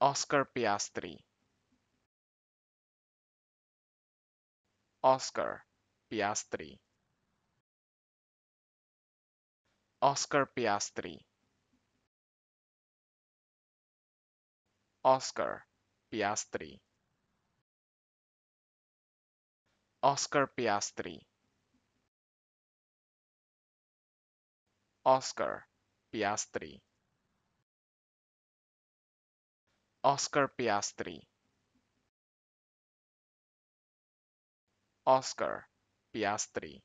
Oscar Piastri Oscar Piastri Oscar Piastri Oscar Piastri Oscar Piastri Oscar Piastri Oscar Piastri Oscar Piastri